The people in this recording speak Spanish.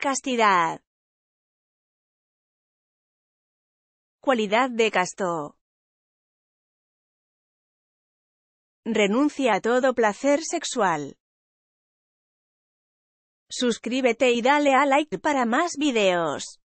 Castidad. Cualidad de casto. Renuncia a todo placer sexual. Suscríbete y dale a like para más videos.